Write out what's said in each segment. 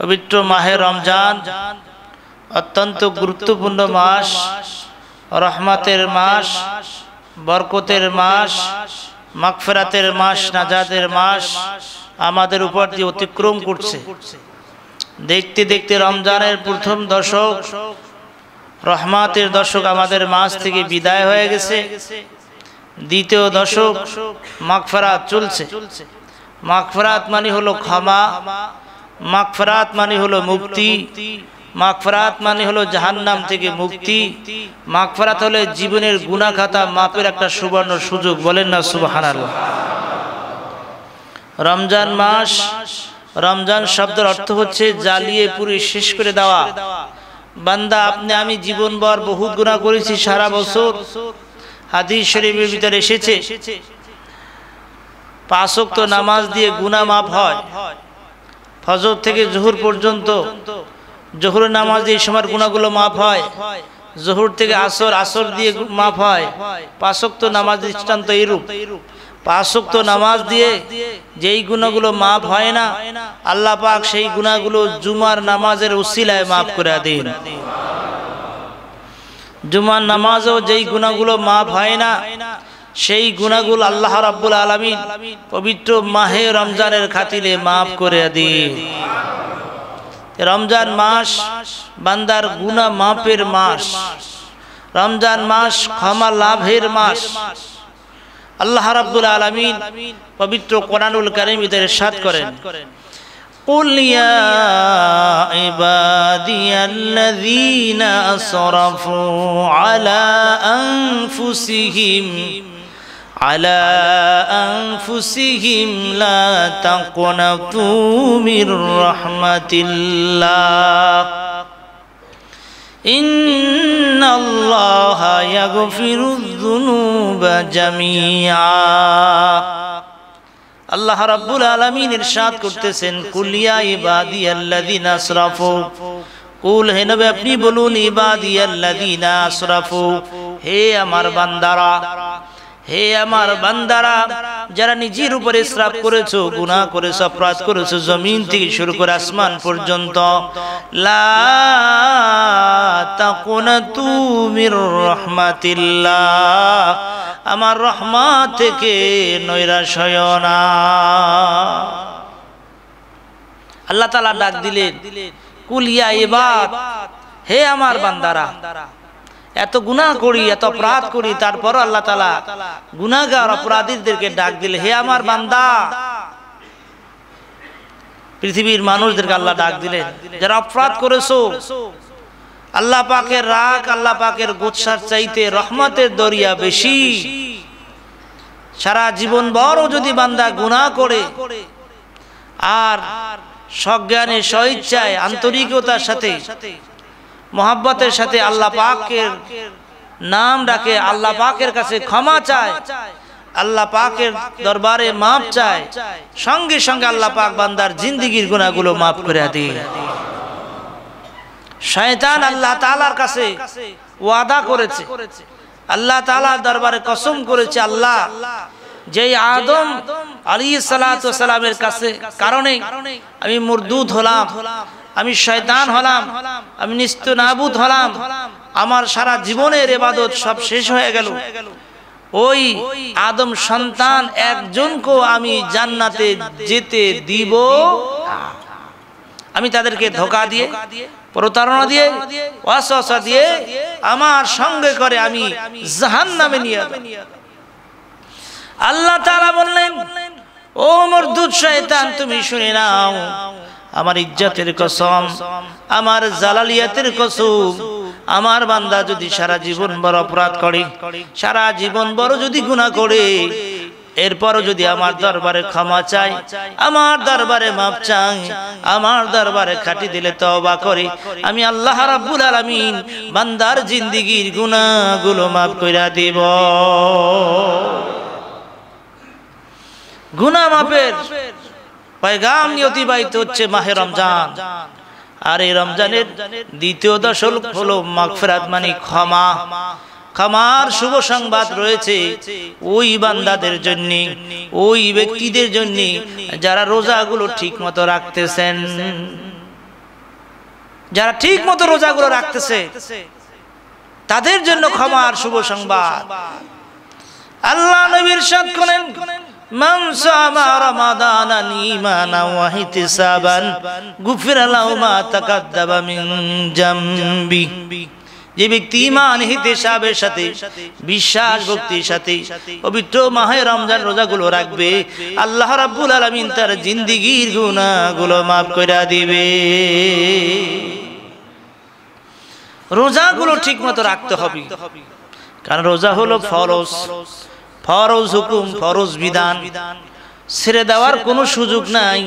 পবিত্র মাহে রমজান অত্যন্ত গুরুত্বপূর্ণ মাস রহমাতের মাস বরকতের মাস মাগফেরাতের মাস নাজাদের মাস আমাদের উপর দিয়ে অতিক্রম করছে দেখতে দেখতে রমজানের প্রথম দশক রহমাতের দশক আমাদের মাস থেকে বিদায় হয়ে গেছে দ্বিতীয় দশক মাগফেরাত চলছে মাগফেরাত মানে হলো ক্ষমা মাগফরাত মানে হলো মুক্তি মাগফরাত মানে হলো জাহান্নাম থেকে মুক্তি মাগফরাত হলে জীবনের গুণাখাতা মাপের একটা সুবর্ণ সুযোগ বলেন না সুবহানাল্লাহ রমজান মাস রমজান শব্দের অর্থ হচ্ছে জ্বালিয়ে পুরে শেষ করে দেওয়া বান্দা আপনি আমি জীবনভর বহুত গুণা করেছি সারা বছর হাদিস শরীফের ভিতরে এসেছে পাঁচক তো নামাজ দিয়ে গুণা মাপ হয় ফজর থেকে জহুর পর্যন্ত জহুরের নামাজ এই সময়ের গুণাগুলো মাফ হয় জহুর থেকে আসর আসর দিয়ে মাফ হয় পাশক্ত নামাজ দৃষ্টান্ত এইরূপ পাশক্ত নামাজ দিয়ে যেই গুণাগুলো মাফ হয় না আল্লাহ পাক সেই গুণাগুলো জুমার নামাজের উসিলায় মাফ করে দিন জুমার নামাজও যেই গুণাগুলো মাফ হয় না সেই গুণাগুল আল্লাহ রাব্বুল আলমিন পবিত্র মাহে রমজানের খাতিরে মাফ করে দিন রমজান মাস বান্দার গুণা মাপের মাস রমজান মাস ক্ষমা লাভের মাস আল্লাহ রাব্বুল আলমিন পবিত্র কোরআনুল কারিম এদের সাত করেন قل على أنفسهم لا আল্লাহ রাব্বুল আলমী নির্সাদ করতেছেন কুলিয়া ইবাদি আল্লাযিনা কুল হেন আপনি বলুন ইবাদি আল্লাযিনা হে আমার বান্দারা হে আমার বান্দারা যারা নিজের উপরে শ্রাপ করেছো গুনা করেছো অপরাধ করেছো জমিন থেকে শুরু করে আসমান পর্যন্ত লা আমার রহমা থেকে নৈরাশ না আল্লাহ তালা ডাক দিলেন কুলিয়া এবার হে আমার বান্দারা এত গুণা করি এত অপরাধ করি তারপর আল্লাহ তালা গুণাগার অপরাধীদেরকে ডাক দিলে হে আমার বান্দা পৃথিবীর মানুষদেরকে আল্লাহ ডাক দিলেন যারা অপরাধ করেছো আল্লাহ পাকের রাগ আল্লাহ পাকের গোৎসার চাইতে রহমতের দরিয়া বেশি সারা জীবন বড় যদি বান্দা গুণা করে আর সজ্ঞানে স্বইচ্ছায় আন্তরিকতার সাথে মোহাব্বতের সাথে আল্লাহ পাকের নাম ডাকে আল্লাহ পাকের কাছে ক্ষমা চায় আল্লাহ পাকের দরবারে মাপ চায় সঙ্গে সঙ্গে আল্লাহ পাক বান্দার জিন্দিগির গুণাগুলো মাফ করে দিই শয়তান আল্লাহ তালার কাছে ওয়াদা করেছে আল্লাহ তালার দরবারে কসম করেছে আল্লাহ যে আদম আলী সালামের কাছে কারণে আমি মুরদুদ হলাম আমি শয়তান হলাম আমি নিস্ত নাবুদ হলাম আমার সারা জীবনের এবাদত সব শেষ হয়ে গেল ওই আদম সন্তান একজনকে আমি জান্নাতে যেতে দিব আমি তাদেরকে ধোকা দিয়ে প্রতারণা দিয়ে অসা দিয়ে আমার সঙ্গে করে আমি জাহান নামে নিয়ে আল্লাহ তারা বললেন ও মোর দুধ শয়তান তুমি শুনে নাও আমার ইজ্জতের কসম আমার জালালিয়াতের কসম আমার বান্দা যদি সারা জীবন বড় অপরাধ করে সারা জীবন বড় যদি গুণা করে এরপরও যদি আমার দরবারে ক্ষমা চাই আমার দরবারে মাপ চাই আমার দরবারে খাটি দিলে তবা করে আমি আল্লাহ রাব্বুল আলামিন বান্দার জিন্দিগির গুনাহগুলো মাফ কইরা দিব গুনাহ মাপের যারা রোজা অতিবাহিত হচ্ছে মাহে রমজান আর এই রমজানের দ্বিতীয় হলো মানে ক্ষমা ক্ষমার শুভ সংবাদ রয়েছে ওই বান্দাদের জন্য ওই ব্যক্তিদের জন্য যারা রোজাগুলো ঠিক মতো রাখতেছেন যারা ঠিক মতো রোজাগুলো রাখতেছে তাদের জন্য ক্ষমার শুভ সংবাদ আল্লাহ নবীর সাদ করেন من صام رمضان ايمانا واحتسابا غفر له ما تقدم من جنبه যে ব্যক্তি ইমান হিতেশাবের সাথে বিশ্বাস ভক্তির সাথে পবিত্র মাহে রমজান রোজাগুলো রাখবে আল্লাহ রাব্বুল আলামিন তার জিন্দিগির গুনাহগুলো মাফ করে দিবে রোজাগুলো ঠিকমতো রাখতে হবে কারণ রোজা হলো ফরজ ফরজ হুকুম ফরজ বিধান ছেড়ে দেওয়ার কোনো সুযোগ নাই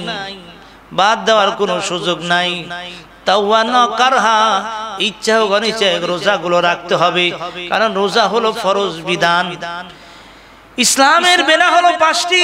বাদ দেওয়ার কোনো সুযোগ নাই কারহা ইচ্ছা হোক রোজাগুলো রাখতে হবে কারণ রোজা হলো ফরজ বিধান ইসলামের বেলা হলো পাঁচটি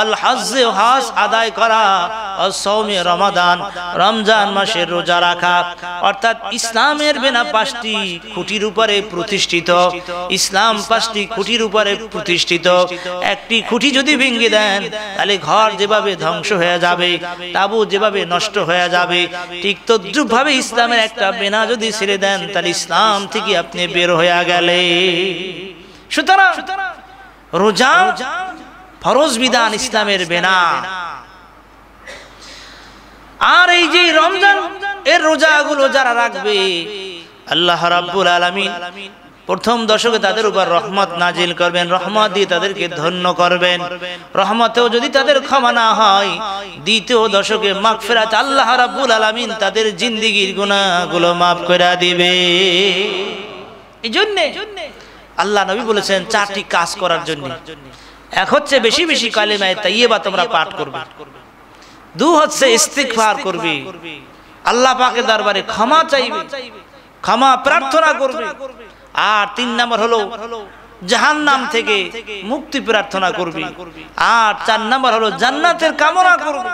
আদায় করা সৌমে রমাদান রমজান মাসের রোজা রাখা অর্থাৎ ইসলামের বেনা পাঁচটি খুঁটির উপরে প্রতিষ্ঠিত ইসলাম পাঁচটি খুঁটির উপরে প্রতিষ্ঠিত একটি খুঁটি যদি দেন তাহলে ঘর যেভাবে ধ্বংস হয়ে যাবে তাবু যেভাবে নষ্ট হয়ে যাবে ঠিক ইসলামের একটা বেনা যদি ছেড়ে দেন তাহলে ইসলাম থেকে আপনি বের হয়ে গেলে সুতরাং রোজা ফরজ বিধান ইসলামের বেনা আর এই যে রমজান এর রোজা গুলো যারা রাখবে আল্লাহ রাব্বুল আলামিন প্রথম দশকে তাদের উপর রহমত নাজিল করবেন রহমত দিয়ে তাদেরকে ধন্য করবেন রহমতেও যদি তাদের ক্ষমা না হয় দ্বিতীয় দশকে মাগফিরাত আল্লাহ রাব্বুল আলামিন তাদের জিন্দিগির গুনাহগুলো মাফ করে দিবে এই জন্যে আল্লাহ নবী বলেছেন চারটি কাজ করার জন্য এক হচ্ছে বেশি বেশি কালিমায় তাইয়েবা তোমরা পাঠ করবে দু হচ্ছে ইস্তিকফার করবে আল্লাহ পাকে দরবারে ক্ষমা চাইবে ক্ষমা প্রার্থনা করবে আর তিন নম্বর হলো জাহান্নাম থেকে মুক্তি প্রার্থনা করবে আর চার নম্বর হলো জান্নাতের কামনা করবে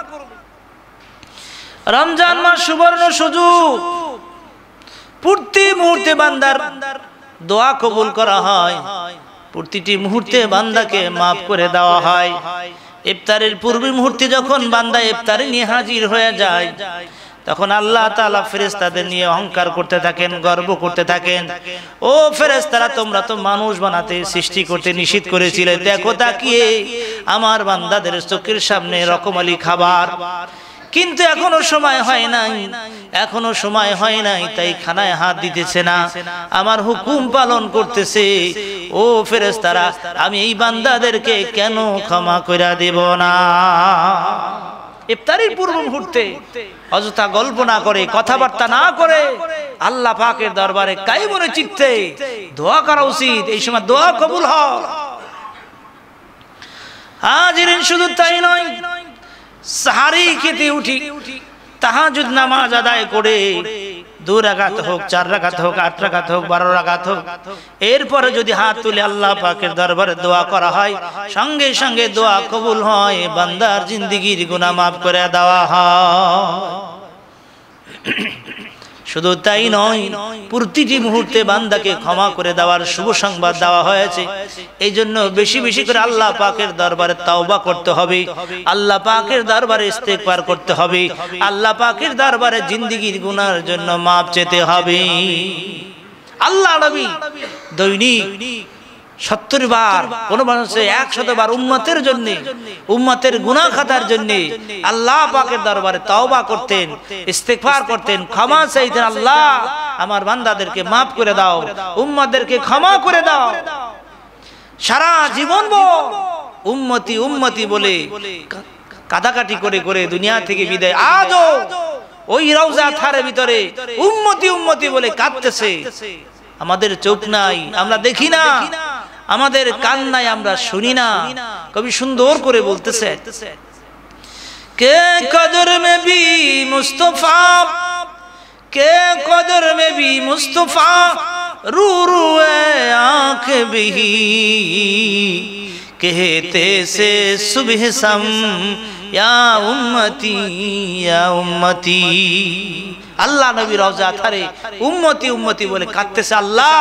রমজান মাস সুবর্ণ সুযোগ প্রতি মুহূর্তে বান্দার দোয়া কবুল করা হয় প্রতিটি মুহূর্তে বান্দাকে মাফ করে দেওয়া হয় ইফতারের পূর্বে মুহূর্তে যখন বান্দা ইফতারে নিয়ে হাজির হয়ে যায় তখন আল্লাহ তালা ফেরেস্তাদের নিয়ে অহংকার করতে থাকেন গর্ব করতে থাকেন ও ফেরেস্তারা তোমরা তো মানুষ বানাতে সৃষ্টি করতে নিষিদ্ধ করেছিলে দেখো তাকিয়ে আমার বান্দাদের চোখের সামনে রকমালি খাবার কিন্তু এখনো সময় হয় নাই এখনো সময় হয় নাই তাই খানায় হাত দিতেছে না আমার হুকুম পালন করতেছে ও ফেরেস তারা আমি এই বান্দাদেরকে কেন ক্ষমা করে দেব না ইফতারির পূর্ব মুহূর্তে অযথা গল্প না করে কথাবার্তা না করে আল্লাহ পাকের দরবারে কাই মনে চিত্তে দোয়া করা উচিত এই সময় দোয়া কবুল হ আজ শুধু তাই নয় সাহারি খেতে উঠি তাহা যদি নামাজ আদায় করে দু রাখাত হোক চার রাখাত হোক আট রাঘাত হোক বারো রাখাত হোক এরপরে যদি হাত তুলে আল্লাহ পাকের দরবারে দোয়া করা হয় সঙ্গে সঙ্গে দোয়া কবুল হয় বান্দার জিন্দিগির গুণা মাফ করে দেওয়া হয় শুধু তাই নয় প্রতিটি মুহূর্তে বান্দাকে ক্ষমা করে দেওয়ার শুভ সংবাদ দেওয়া হয়েছে এই জন্য বেশি বেশি করে আল্লাহ পাকের দরবারে তাওবা করতে হবে আল্লাহ পাকের দরবারে পার করতে হবে আল্লাহ পাকের দরবারে জিন্দিগির গুনার জন্য মাপ চেতে হবে আল্লাহ নবী দৈনিক সত্তর বার কোনো মানুষে একশত বার উম্মতের জন্য উম্মতের গুণা খাতার জন্য আল্লাহ পাকের দরবারে তওবা করতেন ইস্তেফার করতেন ক্ষমা চাইতেন আল্লাহ আমার বান্দাদেরকে মাফ করে দাও উম্মদেরকে ক্ষমা করে দাও সারা জীবন উম্মতি উম্মতি বলে কাদাকাটি করে করে দুনিয়া থেকে বিদায় আজও ওই রওজা থারের ভিতরে উম্মতি উম্মতি বলে কাঁদতেছে আমাদের চোখ নাই আমরা দেখি না আমাদের কান্নায় আমরা শুনি না কবি সুন্দর করে বলতেছে কে কদর মে বি মুস্তফা কে কদর মে বি মুস্তফা রু রু আঁখ বিহি कहते से सुबह सम या उम्मती या আল্লাহ নবী রওজা থারে উম্মতি উম্মতি বলে কাঁদতেছে আল্লাহ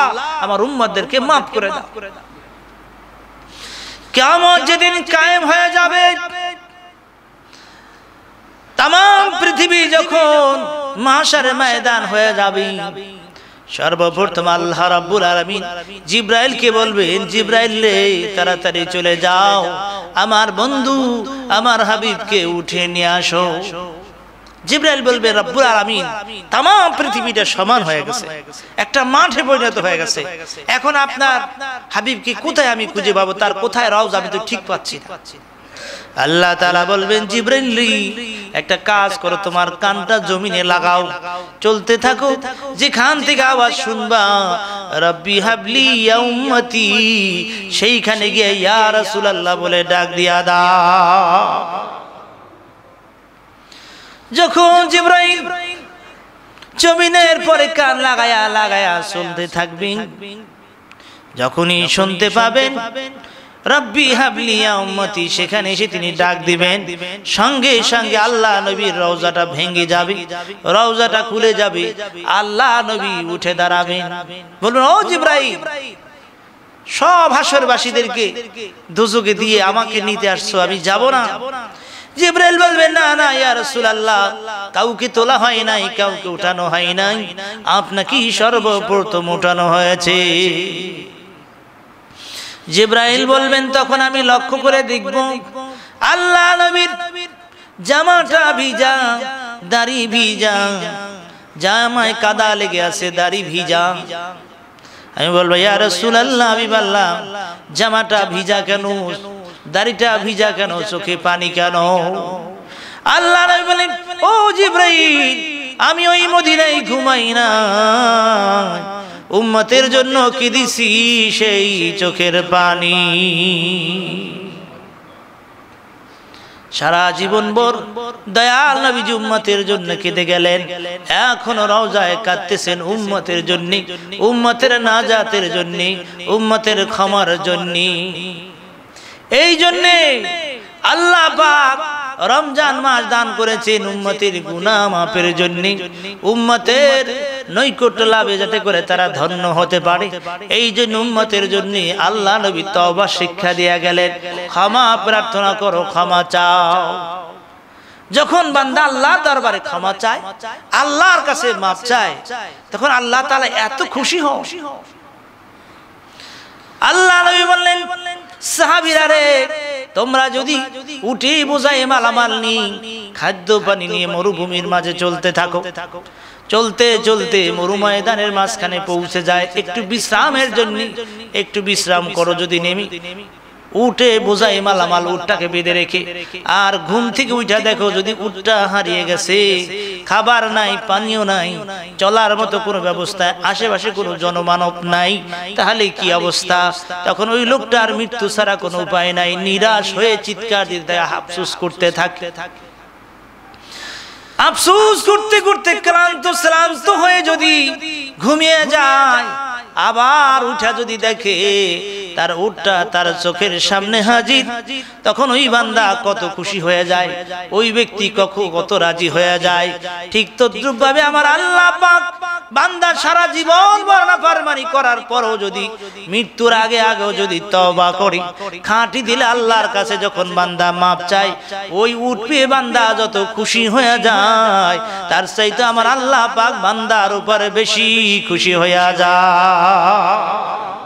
আমার উম্মতদেরকে মাফ করে দাও কেমন যেদিন কায়েম হয়ে যাবে তাম পৃথিবী যখন মাসার ময়দান হয়ে যাবে সর্বপ্রথম আল্লাহ আলমিন জিব্রাইল কে বলবেন জিব্রাইল রে তাড়াতাড়ি চলে যাও আমার বন্ধু আমার হাবিবকে উঠে নিয়ে আসো জিব্রাইল বলবে রব্বুল আলামিন তাম পৃথিবীটা সমান হয়ে গেছে একটা মাঠে পরিণত হয়ে গেছে এখন আপনার হাবিবকে কোথায় আমি খুঁজে পাবো তার কোথায় রাউজ আমি তো ঠিক পাচ্ছি না আল্লাহ তালা বলবেন জিব্রাইল একটা কাজ করো তোমার কানটা জমিনে লাগাও চলতে থাকো যেখান থেকে আওয়াজ শুনবা রব্বি হাবলি ইয়াউম্মতি সেইখানে গিয়ে ইয়া রাসূলুল্লাহ বলে ডাক দিয়া দাও যখন জিব্রাইল জমিনের পরে কান লাগায়া লাগায়া শুনতে থাকবেন যখনই শুনতে পাবেন রব্বি হাবলিয়া উম্মতি সেখানে এসে তিনি ডাক দিবেন সঙ্গে সঙ্গে আল্লাহ নবীর রওজাটা ভেঙে যাবে রওজাটা খুলে যাবে আল্লাহ নবী উঠে দাঁড়াবেন বলুন ও জিব্রাইল সব হাসরবাসীদেরকে দুজকে দিয়ে আমাকে নিতে আসছো আমি যাব না জিব্রাইল বলবে না না ইয়া রাসূলুল্লাহ কাউকে তোলা হয় নাই কাউকে উঠানো হয় নাই আপনাকে সর্বপ্রথম উঠানো হয়েছে জিব্রাইল বলবেন তখন আমি লক্ষ্য করে দেখব আল্লাহ নবীর জামাটা ভিজা দাড়ি ভিজা জামায় কাদা লেগে আছে দাড়ি ভিজা আমি বলবো ইয়া রাসূলুল্লাহ আমি বললাম জামাটা ভিজা কেন দাড়িটা ভিজা কেন চোখে পানি কেন আল্লাহ বলেন ও জিব্রাইল আমি ওই মদিনাই ঘুমাই না উম্মতের জন্য কি দিছি সেই চোখের পানি সারা জীবন বর দয়াল নবীজি উম্মতের জন্য কেঁদে গেলেন এখনো রওজায় কাঁদতেছেন উম্মতের জন্য উম্মতের নাজাতের জন্য উম্মতের ক্ষমার জন্য এই জন্যে আল্লাহ পাক রমজান মাস দান করেছেন উম্মতের গুনাহ মাপের জন্য উম্মতের নৈকট্য লাভে যাতে করে তারা ধন্য হতে পারে এই জন্য উম্মতের জন্য আল্লাহ নবী তওবা শিক্ষা দিয়া গেলেন ক্ষমা প্রার্থনা করো ক্ষমা চাও যখন বান্দা আল্লাহর দরবারে ক্ষমা চায় আল্লাহর কাছে মাপ চায় তখন আল্লাহ তাআলা এত খুশি হন আল্লাহ বললেন সাহাবিরা রে তোমরা যদি উঠে বোঝায় মালামাল নি খাদ্য পানি নিয়ে মরুভূমির মাঝে চলতে থাকো চলতে চলতে মরু ময়দানের মাঝখানে পৌঁছে যায় একটু বিশ্রামের জন্য একটু বিশ্রাম করো যদি নেমি উঠে বোঝাই মালামাল উটটাকে বেঁধে রেখে আর ঘুম থেকে উঠা দেখো যদি উটটা হারিয়ে গেছে খাবার নাই পানিও নাই চলার মতো কোনো ব্যবস্থা আশেপাশে কোনো জনমানব নাই তাহলে কি অবস্থা তখন ওই লোকটার মৃত্যু ছাড়া কোনো উপায় নাই নিরাশ হয়ে চিৎকার দিতে আফসুস করতে থাকে আফসুস করতে করতে ক্লান্ত শ্রান্ত হয়ে যদি ঘুমিয়ে যায় আবার উঠা যদি দেখে তার উটটা তার চোখের সামনে হাজির তখন ওই বান্দা কত খুশি হয়ে যায় ওই ব্যক্তি কখন কত রাজি হয়ে যায় ঠিক তদ্রুপভাবে আমার আল্লাহ পাক বান্দা সারা জীবন বর্ণা করার পরও যদি মৃত্যুর আগে আগেও যদি তবা করি খাঁটি দিলে আল্লাহর কাছে যখন বান্দা মাপ চাই ওই উট পেয়ে বান্দা যত খুশি হয়ে যায় তার চাইতে আমার আল্লাহ পাক বান্দার উপরে বেশি খুশি হয়ে যায়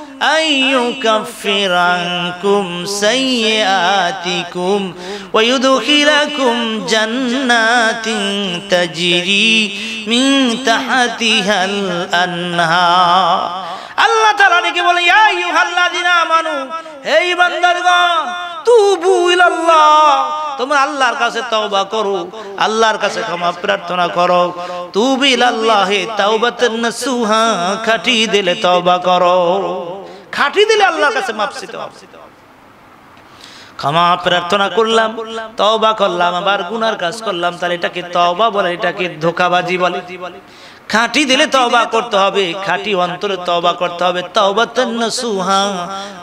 يكفر عنكم سيئاتكم ويدخلكم جنات تجري من تحتها الأنهار আল্লাহ তাআলা নাকি বলে ইয়া আইয়ুহাল্লাযিনা আমানু হে ইমানদারগণ তুবু ইলাল্লাহ তোমরা আল্লাহর কাছে তওবা করো আল্লাহর কাছে ক্ষমা প্রার্থনা করো তুবু ইলাল্লাহি তাওবাতান নাসুহা খাটি দিলে তওবা করো খাটি দিলে আল্লাহর কাছে মাপসিত ক্ষমা প্রার্থনা করলাম তওবা করলাম আবার গুনার কাজ করলাম তাহলে এটাকে তওবা বলে এটাকে ধোকাবাজি বলে খাঁটি দিলে তওবা করতে হবে খাঁটি অন্তরে তওবা করতে হবে তওবাতান সুহা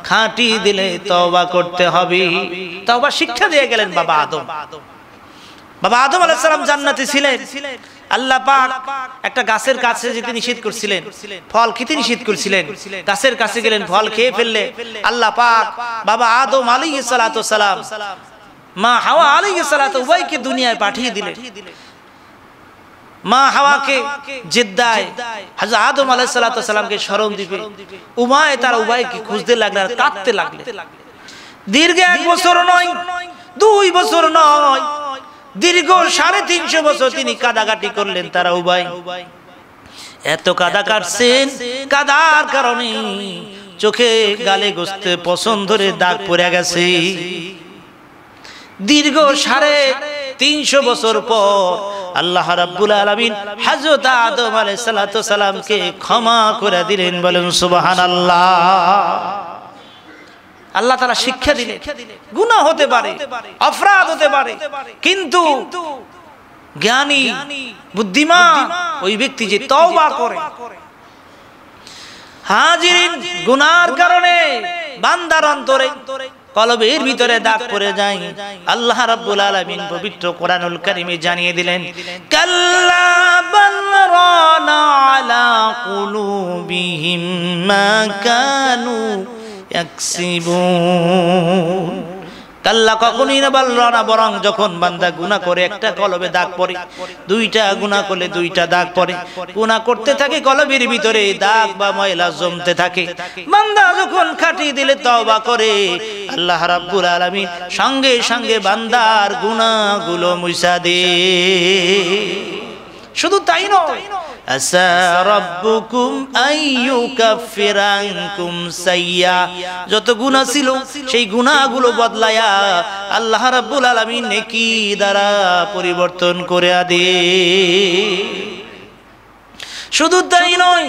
খাঁটি দিলে তওবা করতে হবে তওবা শিক্ষা দিয়ে গেলেন বাবা আদম বাবা আদম আলাইহিস সালাম জান্নাতে ছিলেন আল্লাহ পাক একটা গাছের কাছে যেতে নিষেধ করছিলেন ফল খেতে নিষেধ করছিলেন গাছের কাছে গেলেন ফল খেয়ে ফেললে আল্লাহ পাক বাবা আদম আলী সালাম মা হাওয়া আলী সালাত উভয়কে দুনিয়ায় পাঠিয়ে দিলেন মা হাওয়াকে আদম সালাতামকে স্মরণ দিবে উমায় উভয়কে খুঁজতে লাগলে আর কাঁদতে লাগলে দীর্ঘ এক বছর নয় দুই বছর নয় দীর্ঘ সাড়ে তিনশো বছর তিনি কাদাকাটি করলেন তারা উবাই এত কাদা কাটছেন কাদার কারণে চোখে গালে গোস্তে পছন্দ ধরে দাগ পড়ে গেছে দীর্ঘ সাড়ে তিনশো বছর পর আল্লাহ রাব্বুল আলমিন হাজত আদম আলাই সালাতামকে সালামকে ক্ষমা করে দিলেন বলেন সুবাহান আল্লাহ আল্লাহ তারা শিক্ষা দিলে গুণা হতে পারে অপরাধ হতে পারে কিন্তু জ্ঞানী বুদ্ধিমান ওই ব্যক্তি যে তওবা করে হাজিরিন গুনার কারণে বান্দার অন্তরে কলবের ভিতরে দাগ পড়ে যায় আল্লাহ রাব্বুল আলামিন পবিত্র কোরআনুল কারিমে জানিয়ে দিলেন কাল্লা বাল রানা আলা কুলুবিহিম মা কানু يكسبون কাল্লা কখনই না বাল্য না বরং যখন বান্দা গুনা করে একটা কলবে দাগ পড়ে দুইটা গুনা করলে দুইটা দাগ পরে গুনা করতে থাকে কলবের ভিতরে দাগ বা ময়লা জমতে থাকে বান্দা যখন খাটিয়ে দিলে তবা করে আল্লাহ রাব্বুল আলামিন সঙ্গে সঙ্গে বান্দার গুণাগুলো মুছা দে শুধু তাই নয় যত গুণা ছিল সেই গুণাগুলো বদলায়া আল্লাহ রাব্বুল আলমী নেকি দ্বারা পরিবর্তন করে দে শুধু তাই নয়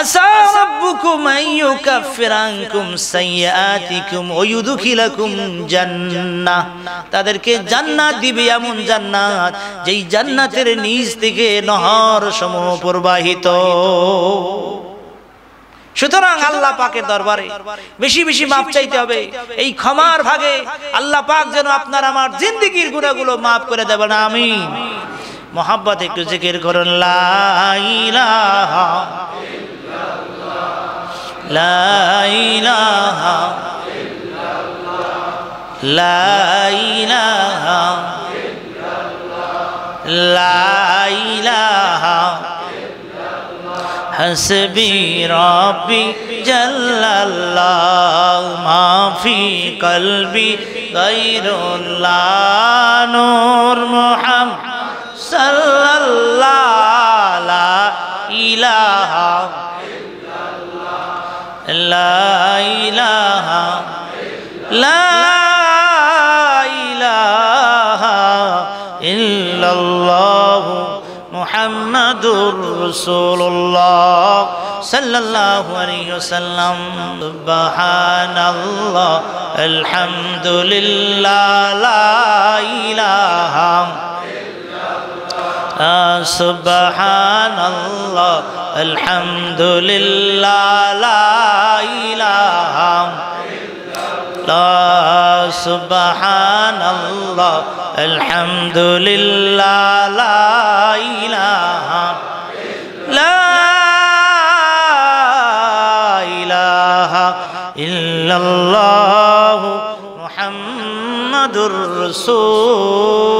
আসা রাব্বুকুম আইয়ুকাফিরানকুম সাইয়্যাতিকুম ওয়া ইউদখিলাকুম জান্নাহ তাদেরকে জান্নাত দিবে এমন জান্নাত যেই জান্নাতের নিচ থেকে নহর সমূহ প্রবাহিত সুতরাং আল্লাহ পাকের দরবারে বেশি বেশি মাপ চাইতে হবে এই ক্ষমার ভাগে আল্লাহ পাক যেন আপনার আমার জিন্দিগির গুণাগুলো মাফ করে দেবেন আমি মোহাব্বত একটু জিকির করুন লাইলা লাইলাহা লাইলাহা লাইলাহা হসবি রবি জল্লাল্লাহ মাফি কলবি গৈরুল্লাহ নূর মুহাম্মদ সাল্লাল্লাহ লা ইলাহা لا إله لا إله إلا الله محمد رسول الله صلى الله عليه وسلم سبحان الله الحمد لله لا إله آه، سبحان الله الحمد لله لا إله لا سبحان الله الحمد لله لا إله لا إله إلا الله محمد رسول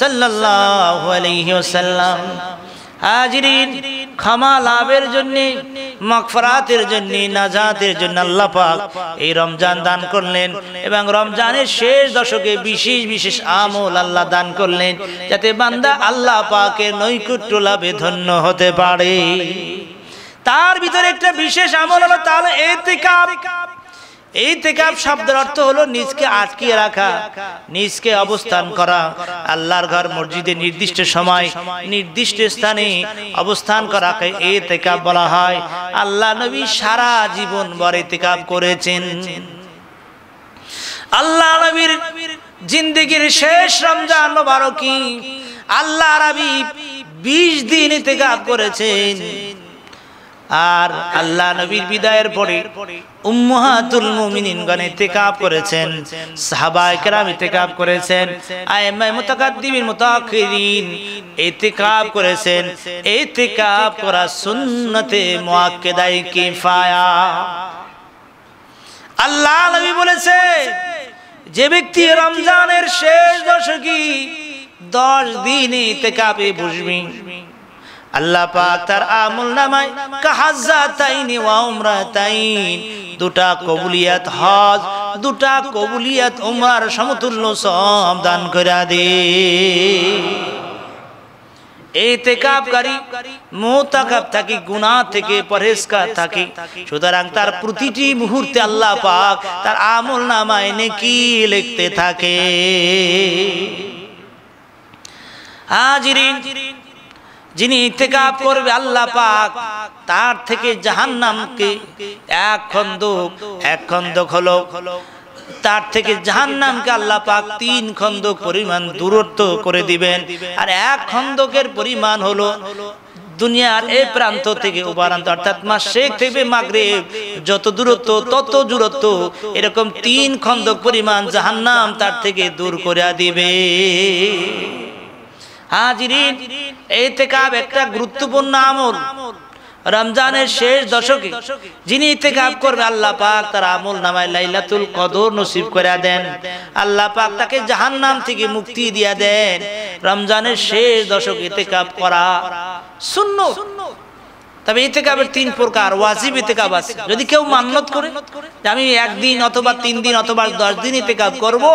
সাল্লাল্লাহু আলাইহি ওয়াসাল্লাম ক্ষমা লাভের জন্য মকফরাতের জন্য নাজাতের জন্য আল্লাহ পাক এই রমজান দান করলেন এবং রমজানের শেষ দশকে বিশেষ বিশেষ আমল আল্লাহ দান করলেন যাতে বান্দা আল্লাহ পাকের নৈকট্য লাভে ধন্য হতে পারে তার ভিতরে একটা বিশেষ আমল হলো তাহলে এতিকাব এই তেকাব শব্দের অর্থ হলো নিজকে আটকিয়ে রাখা নিজকে অবস্থান করা আল্লাহর ঘর মসজিদে নির্দিষ্ট সময় নির্দিষ্ট স্থানে অবস্থান করাকে এই তেকাব বলা হয় আল্লাহ নবী সারা জীবন বরে তেকাব করেছেন আল্লাহ নবীর জিন্দিগির শেষ রমজান মোবারকি আল্লাহ রবি বিশ দিন তেকাব করেছেন আর আল্লাহ নবীর বিদায়ের পরে উম্মাহাতুল মুমিনিন গনে ইতিকাফ করেছেন সাহাবায়ে কেরাম ইতিকাফ করেছেন আইমা মুতাকাদ্দিমিন মুতাখিরিন ইতিকাফ করেছেন ইতিকাফ করা সুন্নতে মুআক্কাদাই কিফায়া আল্লাহ নবী বলেছে যে ব্যক্তি রমজানের শেষ দশকে দশ দিন ইতিকাফে বসবে আল্লাহ পাক তার আমল নামায় কাহাজা তাইনি ওমরা তাইন দুটা কবুলিয়াত হজ দুটা কবুলিয়াত উমরার সমতুল্য সব দান করে দে এতেকাবকারী মোতাকাব থাকি গুনাহ থেকে পরহেজকার থাকি সুতরাং তার প্রতিটি মুহূর্তে আল্লাহ পাক তার আমল নামায় নেকি লিখতে থাকে হাজিরিন যিনি ইতেকাপ করবে আল্লাহ পাক তার থেকে জাহান্নামকে এক খন্দক এক খন্দক হলো তার থেকে জাহান্নামকে আল্লাহ পাক তিন খন্দক পরিমাণ দূরত্ব করে দিবেন আর এক খন্দকের পরিমাণ হলো দুনিয়ার এ প্রান্ত থেকে উপারান্ত অর্থাৎ মা শেখ থেকে মাগরে যত দূরত্ব তত দূরত্ব এরকম তিন খন্দক পরিমাণ জাহান্নাম তার থেকে দূর করে দিবে হাজিরিন এতেকাব একটা গুরুত্বপূর্ণ আমল রমজানের শেষ দশকে যিনি ইতেকাব করবে আল্লাহ পাক তার আমল নামায় লাইলাতুল কদর নসিব করে দেন আল্লাহ পাক তাকে জাহান্নাম থেকে মুক্তি দিয়া দেন রমজানের শেষ দশকে ইতেকাব করা শূন্য তবে ইতেকাবের তিন প্রকার ওয়াজিব ইতেকাব আছে যদি কেউ মান্যত করে আমি একদিন অথবা তিন দিন অথবা দশ দিন ইতেকাব করবো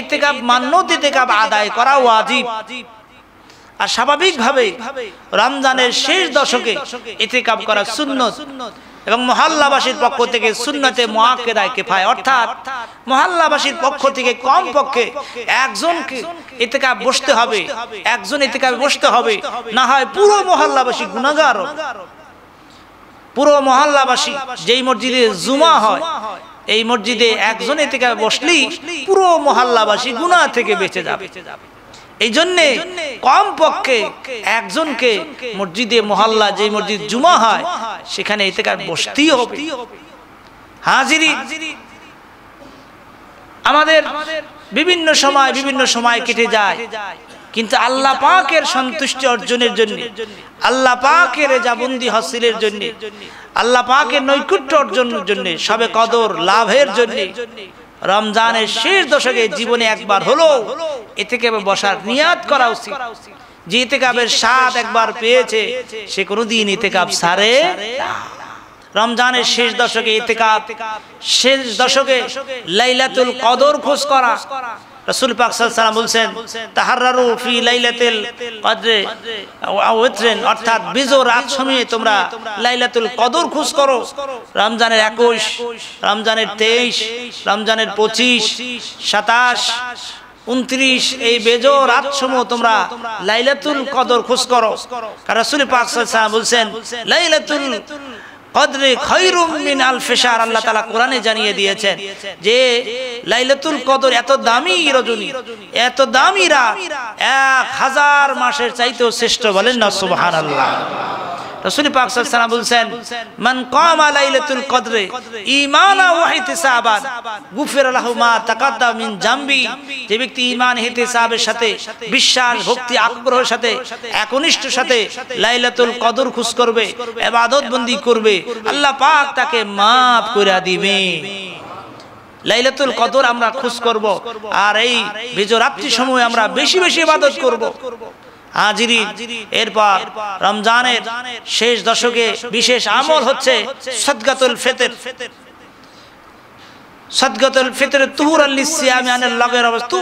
ইতেকাব মান্যত ইতেকাব আদায় করা ওয়াজিব আর স্বাভাবিকভাবে রমজানের শেষ দশকে এতে কাপ করা সুন্নত এবং মহল্লাবাসীর পক্ষ থেকে সুন্নতে মহাকেদায় কেফায় অর্থাৎ মহল্লাবাসীর পক্ষ থেকে কম পক্ষে একজনকে এতেকা বসতে হবে একজন এতেকা বসতে হবে না হয় পুরো মহল্লাবাসী গুণাগার পুরো মহল্লাবাসী যেই মসজিদে জুমা হয় এই মসজিদে একজন এতেকা বসলেই পুরো মহল্লাবাসী গুণা থেকে বেঁচে যাবে এই জন্যে কম পক্ষে একজনকে মসজিদে মহল্লা যে মসজিদ জুমা হয় সেখানে এতে কার হবে হাজিরি আমাদের বিভিন্ন সময় বিভিন্ন সময় কেটে যায় কিন্তু আল্লাহ পাকের সন্তুষ্টি অর্জনের জন্য আল্লাহ পাকের জাবন্দি হাসিলের জন্য আল্লাহ পাকের নৈকুট্য অর্জনের জন্য সবে কদর লাভের জন্য রমজানের শেষ দশকে জীবনে একবার হলো এতে বসার নিয়াদ করা উচিত যে কাপের স্বাদ একবার পেয়েছে সে কোনোদিন কাপ সারে রমজানের শেষ দশকে কাপ শেষ দশকে লাইলাতুল কদর খোঁজ করা রসুল পাক সাল্লাম বলছেন তাহারারু ফি লাইলাতুল কদরে ওয়াতরেন অর্থাৎ বিজো রাত সময়ে তোমরা লাইলাতুল কদর খোঁজ করো রমজানের 21 রমজানের 23 রমজানের 25 27 উনত্রিশ এই বেজো রাত সময় তোমরা লাইলাতুল কদর খোঁজ করো কারণ রসুল পাক সাল্লাম বলছেন লাইলাতুল কদরে খৈরুম মিন আল ফেশার আল্লাহ তাআলা কোরআনে জানিয়ে দিয়েছেন যে লাইলাতুল কদর এত দামি রজনী এত দামি রাত 1000 মাসের চাইতেও শ্রেষ্ঠ বলেন না সুবহানাল্লাহ রাসূল পাক সাল্লাল্লাহু মান কামা লাইলাতুল কদরে ঈমানা লাহু মা মিন জামবি যে ব্যক্তি ঈমান সাথে বিশ্বাস ভক্তি আগ্রহের সাথে একনিষ্ঠ সাথে লাইলাতুল কদর খুশ করবে ইবাদত বন্দি করবে আল্লাহ পাক তাকে maaf করে দিবে লাইলাতুল কদর আমরা খুশ করব আর এই বিজরাত্রি সময় আমরা বেশি বেশি ইবাদত করব হাজিরি এরপর রমজানের শেষ দশকে বিশেষ আমল হচ্ছে ফেতের তুহুর আনের লগের হচ্ছে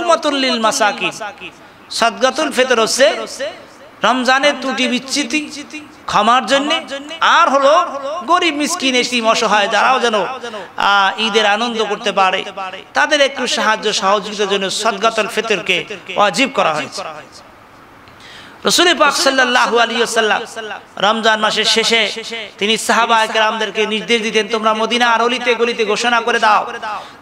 রমজানের ত্রুটি বিচ্ছিতি ক্ষমার জন্য আর হলো গরিব মিসকিন এসিম অসহায় যারাও যেন ঈদের আনন্দ করতে পারে তাদের একটু সাহায্য সহযোগিতার জন্য সদগাতুল কে অজীব করা হয়েছে রসুল পাক সাল্লাহ আলিয়াল্লাম রমজান মাসের শেষে তিনি সাহাবা একরামদেরকে নির্দেশ দিতেন তোমরা মদিনা আর অলিতে গলিতে ঘোষণা করে দাও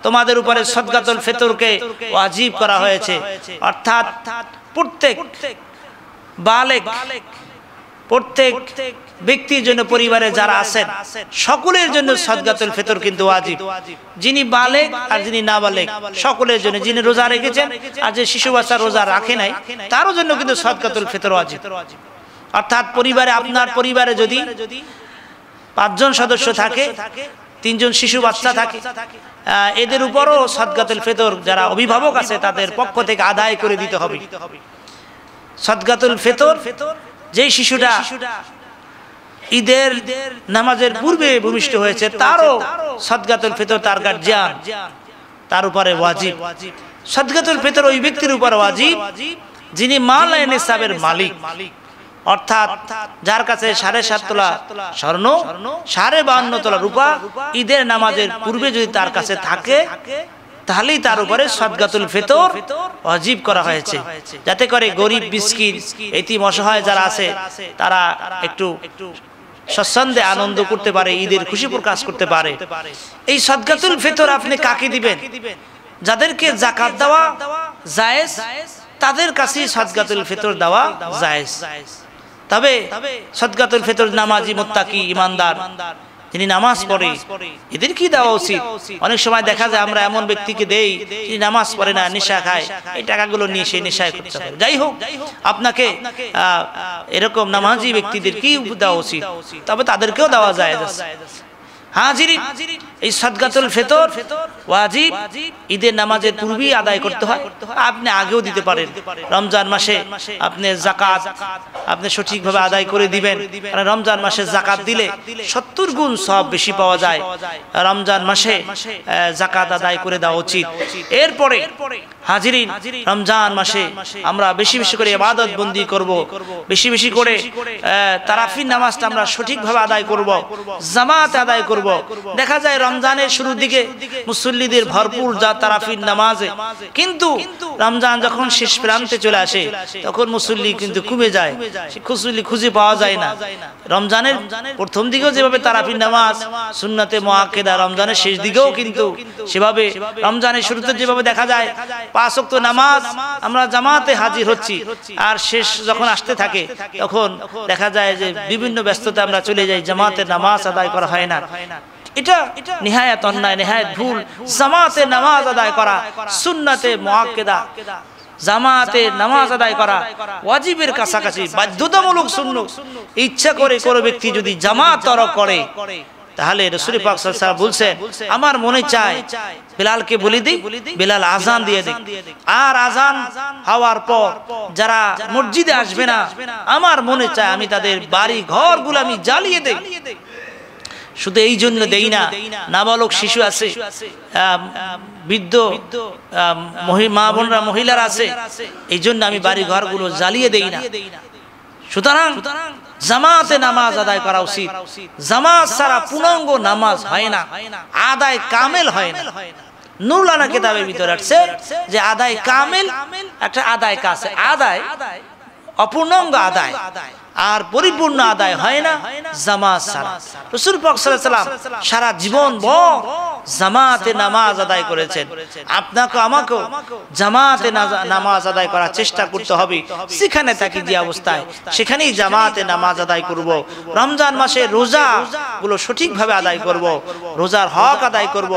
তোমাদের উপরে সদগাতুল ফেতরকে ওয়াজিব করা হয়েছে অর্থাৎ প্রত্যেক বালেক প্রত্যেক ব্যক্তির জন্য পরিবারে যারা আছেন সকলের জন্য সদগাতুল ফেতর কিন্তু ওয়াজিব যিনি বালেক আর যিনি না বালেক সকলের জন্য যিনি রোজা রেখেছেন আর যে শিশু বাচ্চা রোজা রাখে নাই তারও জন্য কিন্তু সদগাতুল ফেতর ওয়াজিব অর্থাৎ পরিবারে আপনার পরিবারে যদি পাঁচজন সদস্য থাকে তিনজন শিশু বাচ্চা থাকে এদের উপরও সদগাতুল ফেতর যারা অভিভাবক আছে তাদের পক্ষ থেকে আদায় করে দিতে হবে সদগাতুল ফেতর যেই শিশুটা ঈদের নামাজের পূর্বে ভূমিষ্ঠ হয়েছে তারও সদগাতুল ফিতর তার যান তার উপরে ওয়াজিব সদগাতুল ফিতর ওই ব্যক্তির উপর ওয়াজিব যিনি মাল নিসাবের মালিক অর্থাৎ যার কাছে সাড়ে সাত তোলা স্বর্ণ সাড়ে বাহান্ন তোলা রূপা ঈদের নামাজের পূর্বে যদি তার কাছে থাকে তাহলেই তার উপরে সদগাতুল ফেতর অজীব করা হয়েছে যাতে করে গরিব বিস্কিট এটি অসহায় যারা আছে তারা একটু সচ্ছন্দে আনন্দ করতে পারে ঈদের খুশি প্রকাশ করতে পারে এই সদগাতুল ফেতর আপনি কাকে দিবেন যাদেরকে জাকাত দেওয়া জায়েজ তাদের কাছেই সদগাতুল ফেতর দেওয়া জায়েজ তবে সদগাতুল ফেতর নামাজি মোত্তাকি ইমানদার যিনি নামাজ পড়ে এদের কি দেওয়া উচিত অনেক সময় দেখা যায় আমরা এমন ব্যক্তিকে দেই যিনি নামাজ পড়ে না নেশা খায় এই টাকাগুলো নিয়ে সেই নেশায় করতে পারে যাই হোক আপনাকে এরকম নামাজি ব্যক্তিদের কি দেওয়া উচিত তবে তাদেরকেও দেওয়া যায় হাজিরি এই সদগাতুল ফেতর ওয়াজিব ঈদের নামাজের পূর্বেই আদায় করতে হয় আপনি আগেও দিতে পারেন রমজান মাসে আপনি জাকাত আপনি সঠিকভাবে আদায় করে দিবেন রমজান মাসে জাকাত দিলে সত্তর গুণ সব বেশি পাওয়া যায় রমজান মাসে জাকাত আদায় করে দেওয়া উচিত এরপরে হাজিরিন রমজান মাসে আমরা বেশি বেশি করে ইবাদত বন্দি করব বেশি বেশি করে তারাফির নামাজটা আমরা সঠিকভাবে আদায় করব জামাত আদায় করব দেখা যায় রমজানের শুরু দিকে মুসল্লিদের ভরপুর যা তারাফির নামাজে কিন্তু রমজান যখন শেষ প্রান্তে চলে আসে তখন মুসল্লি কিন্তু কমে যায় খুসুল্লি খুঁজে পাওয়া যায় না রমজানের প্রথম দিকেও যেভাবে তারাফির নামাজ সুন্নাতে মহাকেদা রমজানের শেষ দিকেও কিন্তু সেভাবে রমজানের শুরুতে যেভাবে দেখা যায় পাঁচ অক্ত নামাজ আমরা জামাতে হাজির হচ্ছি আর শেষ যখন আসতে থাকে তখন দেখা যায় যে বিভিন্ন ব্যস্ততা আমরা চলে যাই জামাতে নামাজ আদায় করা হয় না এটা অন্যায় ভুল জামাতে নামাজ আদায় করা সুন্নাতে জামাতে নামাজ আদায় করা ওয়াজিবের কাছাকাছি বাধ্যতামূলক শূন্য ইচ্ছা করে কোনো ব্যক্তি যদি জামাত তরক করে তাহলে পাক বলছেন আমার মনে চায় বিলালকে বলি দিই বিলাল আজান দিয়ে দিক আর আজান হওয়ার পর যারা মসজিদে আসবে না আমার মনে চায় আমি তাদের বাড়ি ঘরগুলো আমি জ্বালিয়ে দিই শুধু এই জন্য দেই না নাবালক শিশু আছে বৃদ্ধ মা বোনরা মহিলার আছে এই জন্য আমি বাড়ি ঘরগুলো জ্বালিয়ে দেই না সুতরাং জামাতে নামাজ আদায় করা উচিত জামাত ছাড়া পূর্ণাঙ্গ নামাজ হয় না আদায় কামেল হয় না নুরলানা কিতাবের ভিতরে আসছে যে আদায় কামেল একটা আদায় কাছে আদায় অপূর্ণাঙ্গ আদায় আর পরিপূর্ণ আদায় হয় না জামাত সারা রসুল পাকসাল্লাম সারা জীবন ভর জামাতে নামাজ আদায় করেছেন আপনাকে আমাকেও জামাতে নামাজ আদায় করার চেষ্টা করতে হবে সেখানে থাকি যে অবস্থায় সেখানেই জামাতে নামাজ আদায় করব রমজান মাসে রোজা গুলো সঠিকভাবে আদায় করব রোজার হক আদায় করব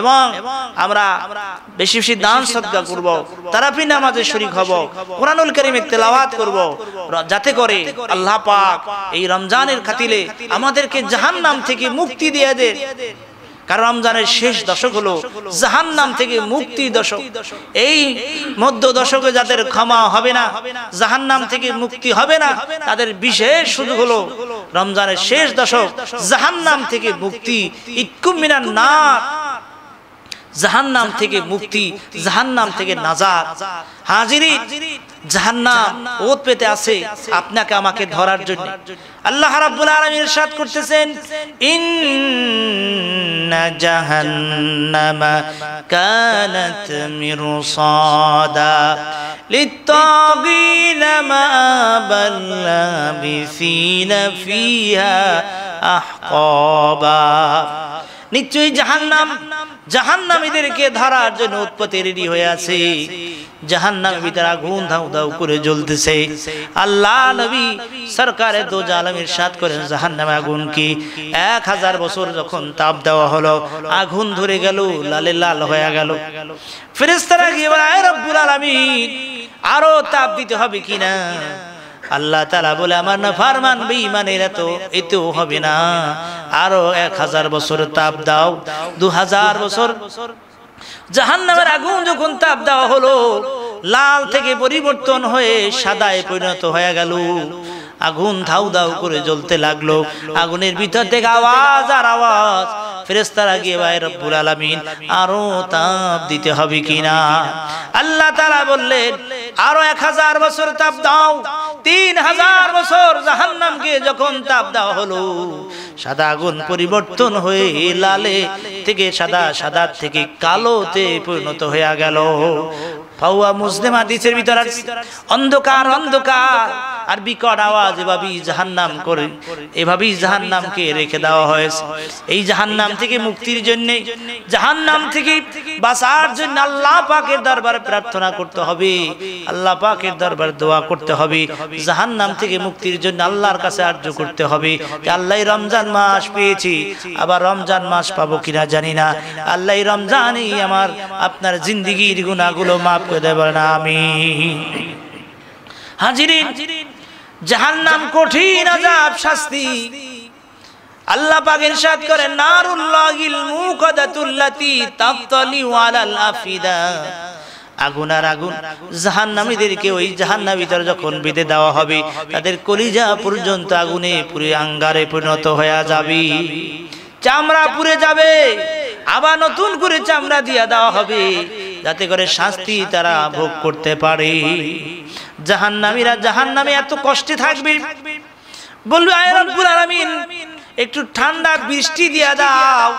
এবং আমরা বেশি বেশি দান সদ্গা করব তারাপি নামাজে শরিক হব কোরআনুল করিমের তেলাওয়াত করব যাতে করে আল্লাহ পাক এই রমজানের খাতিলে আমাদেরকে জাহান নাম থেকে মুক্তি দিয়ে দে কারণ রমজানের শেষ দশক হলো জাহান নাম থেকে মুক্তি দশক এই মধ্য দশকে যাদের ক্ষমা হবে না জাহান নাম থেকে মুক্তি হবে না তাদের বিশেষ সুযোগ হলো রমজানের শেষ দশক জাহান নাম থেকে মুক্তি ইকুমিনার না জাহান্নাম থেকে মুক্তি জাহান্নাম থেকে নাজার হাজিরি জাহান্নাম ওত পেতে আছে আপনাকে আমাকে ধরার জন্য আল্লাহ রাব্বুল আলামিন ইরশাদ করতেছেন ইন্না জাহান্নামা কানাত নিশ্চয়ই জাহান্নাম নামীদেরকে ধারার জন্য উৎপত্তি রেডি হয়ে আছে নামী ভিতরে আগুন ধাউ ধাউ করে জ্বলতেছে আল্লাহ নবী সরকারে দো জালামের সাত করেন জাহান্নামে আগুন কি এক হাজার বছর যখন তাপ দেওয়া হলো আগুন ধরে গেল লালে লাল হয়ে গেল ফেরেস্তারা গিয়ে আরো তাপ দিতে হবে কিনা আল্লাহ তালা বলে আমার না ফারমান বেইমানেরা তো এতেও হবে না আরো এক হাজার বছর তাপ দাও দু হাজার বছর জাহান নামের আগুন যখন তাপ দেওয়া হলো লাল থেকে পরিবর্তন হয়ে সাদায় পরিণত হয়ে গেল আগুন ধাউ ধাউ করে জ্বলতে লাগলো আগুনের ভিতর থেকে আওয়াজ আর আওয়াজ ফেরেস্তারা গিয়ে ভাই রব্বুল আলমিন আরো তাপ দিতে হবে কিনা আল্লাহ তারা বললেন আরো এক হাজার বছর তাপ দাও তিন হাজার বছর জাহান্নামকে যখন তাপ দেওয়া হলো সাদা আগুন পরিবর্তন হয়ে লালে থেকে সাদা সাদা থেকে কালোতে পরিণত হয়ে গেল ফাউয়া মুসলিম হাদিসের ভিতরে অন্ধকার অন্ধকার আর বিকট আওয়াজ এভাবেই জাহান নাম করে এভাবেই জাহান নামকে রেখে দেওয়া হয়েছে এই জাহান নাম থেকে মুক্তির জন্যে জাহান নাম থেকে বাসার জন্য আল্লাহ পাকের দরবারে প্রার্থনা করতে হবে আল্লাহ পাকের দরবারে দোয়া করতে হবে জাহান নাম থেকে মুক্তির জন্য আল্লাহর কাছে আর্য করতে হবে আল্লাহ রমজান মাস পেয়েছি আবার রমজান মাস পাবো কিনা জানি না আল্লাহ রমজানই আমার আপনার জিন্দিগির গুণাগুলো মাফ করে দেবেন আমি হাজির জাহান্নাম কঠিন আজাব শাস্তি আল্লাহ পাক ইরশাদ করে নারুল্লাহিল মুকাদাতুল্লাতি তাফতালি ওয়ালাল আফিদা আগুন আর আগুন জাহান্নামীদেরকে ওই জাহান্নামীদের যখন বেঁধে দেওয়া হবে তাদের কলিজা পর্যন্ত আগুনে পুরে আঙ্গারে পরিণত হয়ে যাবে চামড়া পুড়ে যাবে আবার নতুন করে চামড়া দিয়া দেওয়া হবে যাতে করে শাস্তি তারা ভোগ করতে পারে জাহান জাহান্নামে এত কষ্টে থাকবে বলবে আয়রনপুর আরামিন একটু ঠান্ডা বৃষ্টি দিয়া দাও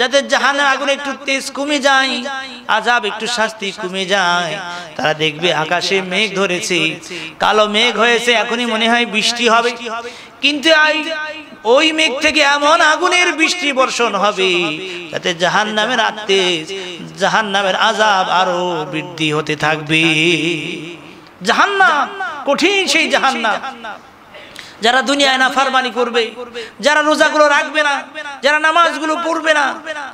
যাতে জাহানে আগুন একটু তেজ কমে যায় আজাব একটু শাস্তি কমে যায় তারা দেখবে আকাশে মেঘ ধরেছে কালো মেঘ হয়েছে এখনই মনে হয় বৃষ্টি হবে কিন্তু ওই মেঘ থেকে এমন আগুনের বৃষ্টি বর্ষণ হবে যাতে জাহান নামের আত্মে জাহান নামের আজাব আরো বৃদ্ধি হতে থাকবে জাহান্না কঠিন সেই জাহান্না যারা দুনিয়ায় না ফারমানি করবে যারা রোজাগুলো রাখবে না যারা নামাজগুলো পড়বে না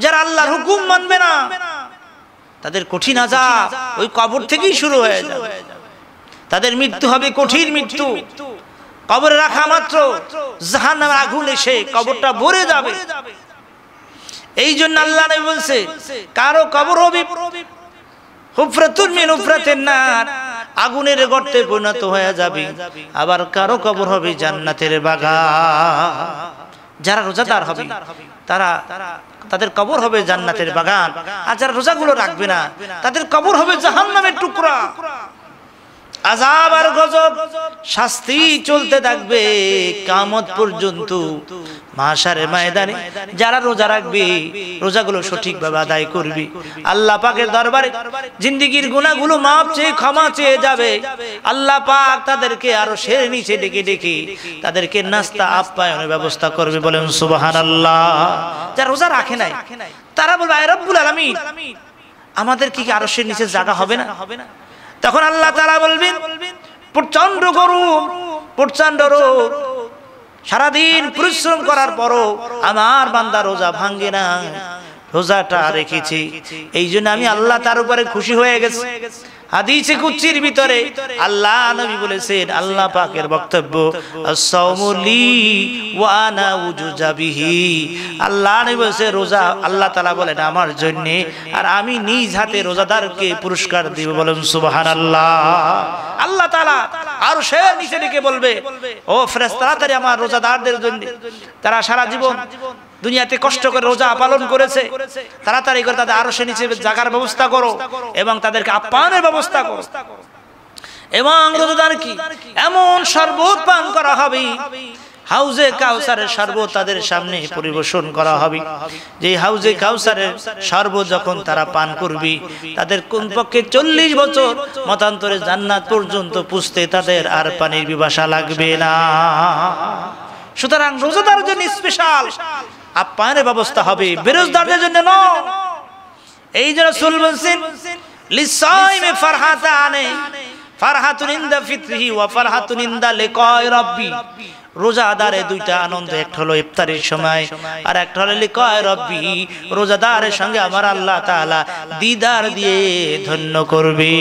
যারা আল্লাহর হুকুম মানবে না তাদের কঠিন আজাব ওই কবর থেকেই শুরু হয়ে যাবে তাদের মৃত্যু হবে কঠিন মৃত্যু কবরে রাখা মাত্র জাহান নামের আগুন এসে কবরটা ভরে যাবে এই জন্য আল্লাহ নবী বলছে কারো কবর আগুনের গর্তে পরিণত হয়ে যাবে আবার কারো কবর হবে জান্নাতের বাগান যারা রোজাদার হবে তারা তাদের কবর হবে জান্নাতের বাগান আর যারা রোজাগুলো রাখবে না তাদের কবর হবে জাহান্নামের টুকরা আজাব আর গজব শাস্তি চলতে থাকবে কামত পর্যন্ত মাসারে ময়দানে যারা রোজা রাখবে রোজাগুলো সঠিকভাবে আদায় করবে আল্লাহ পাকের দরবারে জিন্দিগির গুণাগুলো মাপ চেয়ে ক্ষমা চেয়ে যাবে আল্লাহ পাক তাদেরকে আরো সের নিচে ডেকে ডেকে তাদেরকে নাস্তা আপ্যায়নের ব্যবস্থা করবে বলেন সুবাহান আল্লাহ যারা রোজা রাখে নাই তারা বলবে আয়রবুল আলমী আমাদের কি আরো সের নিচে জায়গা হবে না হবে না তখন আল্লাহ তারা বলবেন প্রচন্ড গরু প্রচন্ড রোগ সারাদিন পরিশ্রম করার পরও আমার বান্দা রোজা ভাঙ্গে না রোজাটা রেখেছি এই জন্য আমি আল্লাহ তার উপরে খুশি হয়ে গেছি হাদিসে কুচির ভিতরে আল্লাহ নবী বলেছেন আল্লাহ পাকের বক্তব্য সাওমুলি ওয়া আনা উজুজাবিহি আল্লাহ নবী বলেছে রোজা আল্লাহ তাআলা বলেন আমার জন্য আর আমি নিজ হাতে রোজাদারকে পুরস্কার দেব বলেন সুবহানাল্লাহ আল্লাহ তাআলা আর সে নিচে ডেকে বলবে ও ফেরেশতারা তাড়াতাড়ি আমার রোজাদারদের জন্য তারা সারা জীবন দুনিয়াতে কষ্ট করে রোজা পালন করেছে তাড়াতাড়ি করে তাদের আরো সে নিচে জাগার ব্যবস্থা করো এবং তাদেরকে আপ্যায়নের ব্যবস্থা করো এবং রোজাদার কি এমন শরবত পান করা হবে হাউজে কাউসারের শরবত তাদের সামনে পরিবেশন করা হবে যে হাউজে কাউসারের সর্বত যখন তারা পান করবি তাদের কোন পক্ষে চল্লিশ বছর মতান্তরে জান্নাত পর্যন্ত পুষতে তাদের আর পানির বিবাসা লাগবে না সুতরাং রোজাদার জন্য স্পেশাল আপ্যায়নের ব্যবস্থা হবে বেরোজগারদের জন্য নয় এই যে রাসূল বলছেন লিসাইমে ফারহাতা আনে ফারহাতুন ইনদা ফিতরিহি ওয়া ফারহাতুন ইনদা লিকাই রাব্বি রোজাদারে দুইটা আনন্দ একটা হলো ইফতারের সময় আর একটা হলো লিকায় রব্বি রোজাদারের সঙ্গে আমার আল্লাহ তাআলা দিদার দিয়ে ধন্য করবে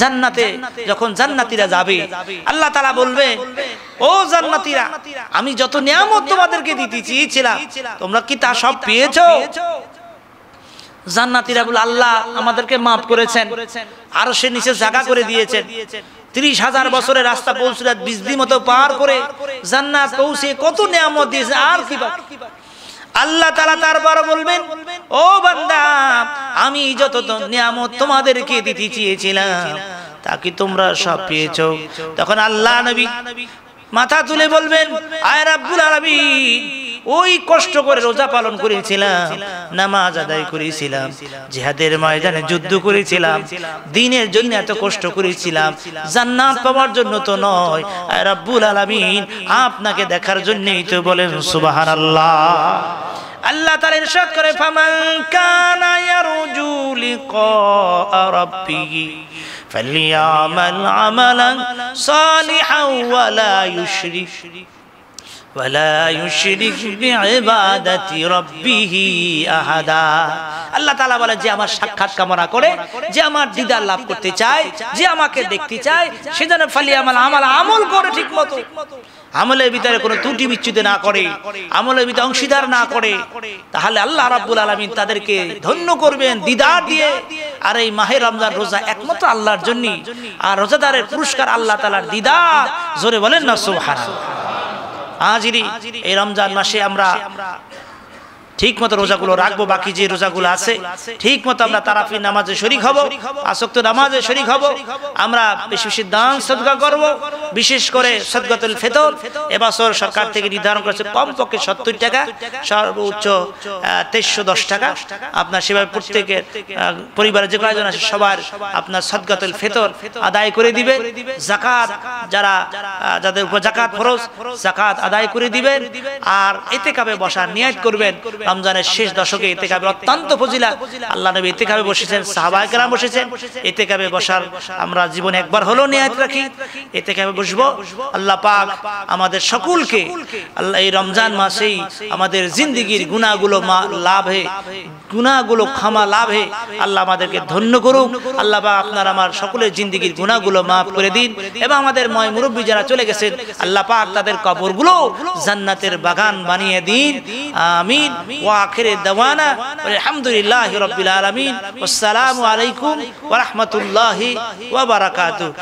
জান্নাতে যখন জান্নাতিরা যাবে আল্লাহ তালা বলবে ও জান্নাতিরা আমি যত নিয়ামত তোমাদেরকে দিতে চেয়েছিলাম তোমরা কি তা সব পেয়েছ জান্নাতিরা বলে আল্লাহ আমাদেরকে মাফ করেছেন আরো সে নিচে জায়গা করে দিয়েছেন ত্রিশ হাজার বছরের রাস্তা পৌঁছলে বিজলি মতো পার করে জান্নাত পৌঁছে কত নিয়ামত দিয়েছে আর কি আল্লাহ তালা তারপর বলবেন ও বান্দা আমি যত নিয়ামত তোমাদেরকে দিতে চেয়েছিলাম তাকে তোমরা সব পেয়েছ তখন আল্লাহ নবী মাথা তুলে বলবেন আয় রাব্বুল আলামিন ওই কষ্ট করে রোজা পালন করেছিলাম নামাজ আদায় করেছিলাম জিহাদের ময়দানে যুদ্ধ করেছিলাম দিনের জন্য এত কষ্ট করেছিলাম জান্নাত পাওয়ার জন্য তো নয় রাব্বুল আলামিন আপনাকে দেখার জন্যই তো বলেন সুবহানাল্লাহ আল্লাহ তাআলা ইরশাদ করে ফামান কানা ইয়ারজু লিকা রাব্বিহি فليعمل عملا صالحا ولا يشرك বলে যে আমার সাক্ষাৎ কামনা করে যে আমার লাভ করতে চায় যে আমাকে দেখতে আমলের ত্রুটি বিচ্যুতি না করে আমলের ভিতরে অংশীদার না করে তাহলে আল্লাহ রাবুল আলামিন তাদেরকে ধন্য করবেন দিদার দিয়ে আর এই মাহে রমজান রোজা একমাত্র আল্লাহর জন্য আর রোজাদারের পুরস্কার আল্লাহ তালার দিদার জোরে বলেন না হাজিরি এই রমজান মাসে আমরা ঠিক মতো রোজাগুলো রাখবো বাকি যে রোজাগুলো আছে ঠিক মতো আমরা তারাফি নামাজে শরিক হব আসক্ত নামাজে শরিক হব আমরা বেশি দান সদকা করব বিশেষ করে সদগতুল ফেতর এবছর সরকার থেকে নির্ধারণ করেছে কমপক্ষে সত্তর টাকা সর্বোচ্চ তেইশশো দশ টাকা আপনার সেভাবে প্রত্যেকের পরিবারের যে কয়েকজন আছে সবার আপনার সদগতুল ফেতর আদায় করে দিবে জাকাত যারা যাদের উপর জাকাত ফরজ জাকাত আদায় করে দিবেন আর এতে কাবে বসার নিয়াত করবেন রমজানের শেষ দশকে এতে কাবে অত্যন্ত ফজিলা আল্লাহ নবী এতে কাবে বসেছেন সাহাবাহাম বসেছেন এতে কাবে বসার আমরা জীবনে একবার হলো নিয়াত রাখি এতে কাবে বসবো আল্লাহ পাক আমাদের সকলকে আল্লাহ এই রমজান মাসেই আমাদের জিন্দিগির গুণাগুলো মা লাভে গুণাগুলো ক্ষমা লাভে আল্লাহ আমাদেরকে ধন্য করুক আল্লাহ পাক আপনার আমার সকলের জিন্দিগির গুণাগুলো মাফ করে দিন এবং আমাদের ময় মুরব্বী যারা চলে গেছেন আল্লাহ পাক তাদের কবরগুলো জান্নাতের বাগান বানিয়ে দিন আমিন وآخر الدوانا والحمد لله رب العالمين والسلام عليكم ورحمة الله وبركاته